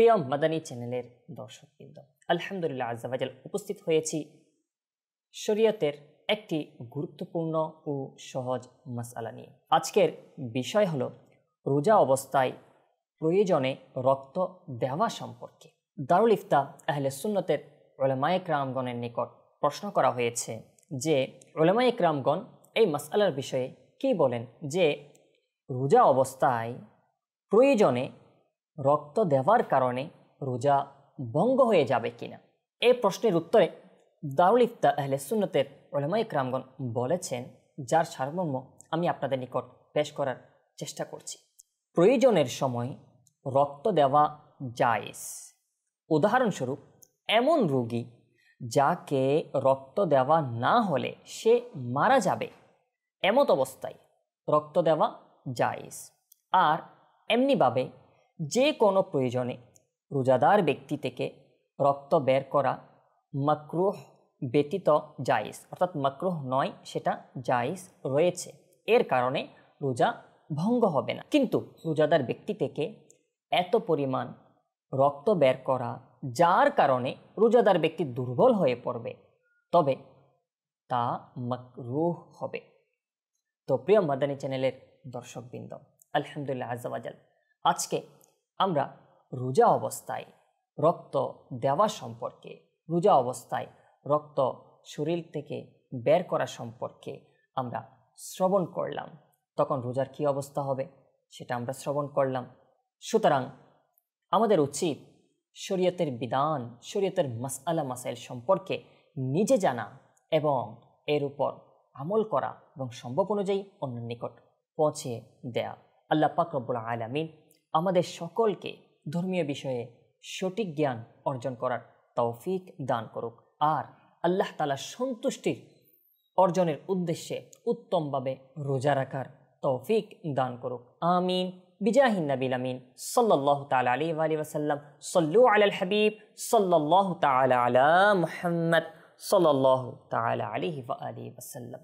প্রিয় মাদানী চ্যানেলের দর্শকবৃন্দ আলহামদুলিল্লাহ আজাবাজাল উপস্থিত হয়েছি শরীয়তের একটি গুরুত্বপূর্ণ ও সহজ মশালা নিয়ে আজকের বিষয় হলো রোজা অবস্থায় প্রয়োজনে রক্ত দেওয়া সম্পর্কে দারুল ইফতা আহলে সুন্নতের ওলামায়েক রামগণের নিকট প্রশ্ন করা হয়েছে যে ওলামায়েক রামগণ এই মশালার বিষয়ে কি বলেন যে রোজা অবস্থায় প্রয়োজনে রক্ত দেওয়ার কারণে রোজা ভঙ্গ হয়ে যাবে কিনা এই প্রশ্নের উত্তরে দারুল ইফতা আহলে সুন্নতের ওলেমা ইকরামগণ বলেছেন যার সারমর্ম আমি আপনাদের নিকট পেশ করার চেষ্টা করছি প্রয়োজনের সময় রক্ত দেওয়া জায়েজ উদাহরণস্বরূপ এমন রোগী যাকে রক্ত দেওয়া না হলে সে মারা যাবে এমত অবস্থায় রক্ত দেওয়া জায়েজ আর এমনিভাবে যে কোনো প্রয়োজনে রোজাদার ব্যক্তি থেকে রক্ত বের করা মাকরুহ ব্যতীত জায়েজ অর্থাৎ মাকরুহ নয় সেটা জায়েজ রয়েছে এর কারণে রোজা ভঙ্গ হবে না কিন্তু রোজাদার ব্যক্তি থেকে এত পরিমাণ রক্ত বের করা যার কারণে রোজাদার ব্যক্তি দুর্বল হয়ে পড়বে তবে তা মাকরুহ হবে তো প্রিয় মাদানী চ্যানেলের দর্শকবৃন্দ আলহামদুলিল্লাহ আজাল আজকে আমরা রোজা অবস্থায় রক্ত দেওয়া সম্পর্কে রোজা অবস্থায় রক্ত শরীর থেকে বের করা সম্পর্কে আমরা শ্রবণ করলাম তখন রোজার কী অবস্থা হবে সেটা আমরা শ্রবণ করলাম সুতরাং আমাদের উচিত শরীয়তের বিধান শরীয়তের আলা মাসাইল সম্পর্কে নিজে জানা এবং এর উপর আমল করা এবং সম্ভব অনুযায়ী অন্যের নিকট পৌঁছে দেয়া আল্লাহ পাকরবুল আলামিন আমাদের সকলকে ধর্মীয় বিষয়ে সঠিক জ্ঞান অর্জন করার তৌফিক দান করুক আর আল্লাহ তালা সন্তুষ্টির অর্জনের উদ্দেশ্যে উত্তমভাবে রোজা রাখার তৌফিক দান করুক আমিন বিজাহিন নবিল আমিন সাল্লাহ তালা আলী আলী ওসাল্লাম সল্লু আলাল হাবিব সাল্লাহ তালা আলা মোহাম্মদ সাল্লাহ তালা আলী আলী ওসাল্লাম